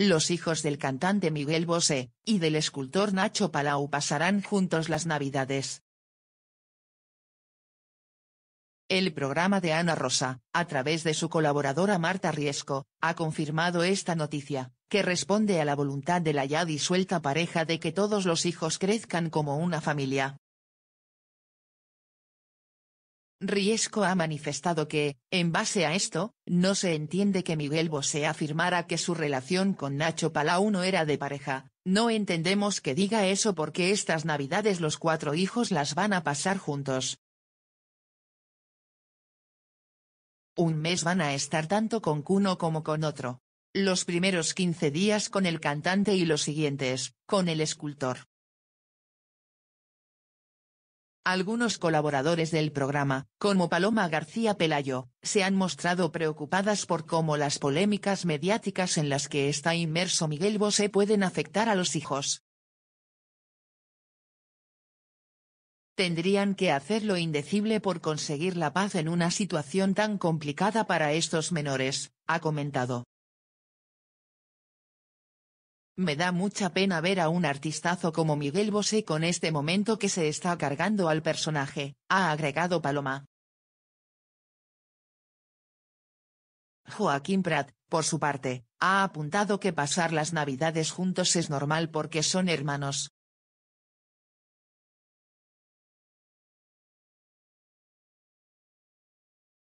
Los hijos del cantante Miguel Bosé, y del escultor Nacho Palau pasarán juntos las Navidades. El programa de Ana Rosa, a través de su colaboradora Marta Riesco, ha confirmado esta noticia, que responde a la voluntad de la ya disuelta pareja de que todos los hijos crezcan como una familia. Riesco ha manifestado que, en base a esto, no se entiende que Miguel Bosé afirmara que su relación con Nacho Palau no era de pareja, no entendemos que diga eso porque estas navidades los cuatro hijos las van a pasar juntos. Un mes van a estar tanto con uno como con otro. Los primeros 15 días con el cantante y los siguientes, con el escultor. Algunos colaboradores del programa, como Paloma García Pelayo, se han mostrado preocupadas por cómo las polémicas mediáticas en las que está inmerso Miguel Bosé pueden afectar a los hijos. Tendrían que hacer lo indecible por conseguir la paz en una situación tan complicada para estos menores, ha comentado. Me da mucha pena ver a un artistazo como Miguel Bosé con este momento que se está cargando al personaje, ha agregado Paloma. Joaquín Prat, por su parte, ha apuntado que pasar las navidades juntos es normal porque son hermanos.